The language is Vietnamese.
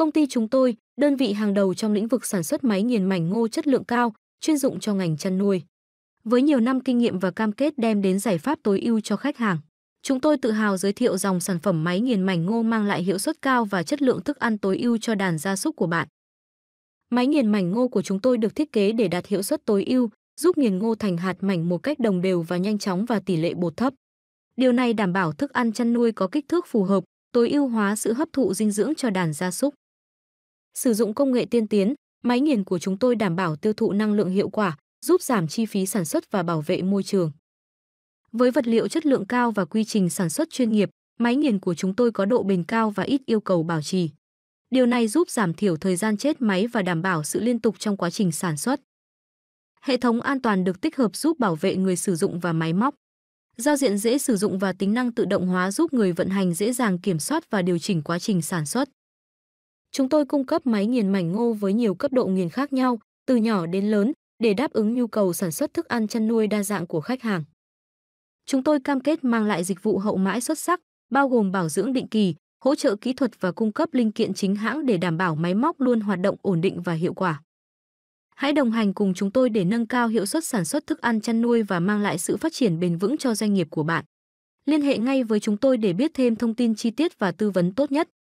Công ty chúng tôi, đơn vị hàng đầu trong lĩnh vực sản xuất máy nghiền mảnh ngô chất lượng cao, chuyên dụng cho ngành chăn nuôi. Với nhiều năm kinh nghiệm và cam kết đem đến giải pháp tối ưu cho khách hàng, chúng tôi tự hào giới thiệu dòng sản phẩm máy nghiền mảnh ngô mang lại hiệu suất cao và chất lượng thức ăn tối ưu cho đàn gia súc của bạn. Máy nghiền mảnh ngô của chúng tôi được thiết kế để đạt hiệu suất tối ưu, giúp nghiền ngô thành hạt mảnh một cách đồng đều và nhanh chóng và tỷ lệ bột thấp. Điều này đảm bảo thức ăn chăn nuôi có kích thước phù hợp, tối ưu hóa sự hấp thụ dinh dưỡng cho đàn gia súc. Sử dụng công nghệ tiên tiến, máy nghiền của chúng tôi đảm bảo tiêu thụ năng lượng hiệu quả, giúp giảm chi phí sản xuất và bảo vệ môi trường. Với vật liệu chất lượng cao và quy trình sản xuất chuyên nghiệp, máy nghiền của chúng tôi có độ bền cao và ít yêu cầu bảo trì. Điều này giúp giảm thiểu thời gian chết máy và đảm bảo sự liên tục trong quá trình sản xuất. Hệ thống an toàn được tích hợp giúp bảo vệ người sử dụng và máy móc. Giao diện dễ sử dụng và tính năng tự động hóa giúp người vận hành dễ dàng kiểm soát và điều chỉnh quá trình sản xuất. Chúng tôi cung cấp máy nghiền mảnh ngô với nhiều cấp độ nghiền khác nhau, từ nhỏ đến lớn, để đáp ứng nhu cầu sản xuất thức ăn chăn nuôi đa dạng của khách hàng. Chúng tôi cam kết mang lại dịch vụ hậu mãi xuất sắc, bao gồm bảo dưỡng định kỳ, hỗ trợ kỹ thuật và cung cấp linh kiện chính hãng để đảm bảo máy móc luôn hoạt động ổn định và hiệu quả. Hãy đồng hành cùng chúng tôi để nâng cao hiệu suất sản xuất thức ăn chăn nuôi và mang lại sự phát triển bền vững cho doanh nghiệp của bạn. Liên hệ ngay với chúng tôi để biết thêm thông tin chi tiết và tư vấn tốt nhất.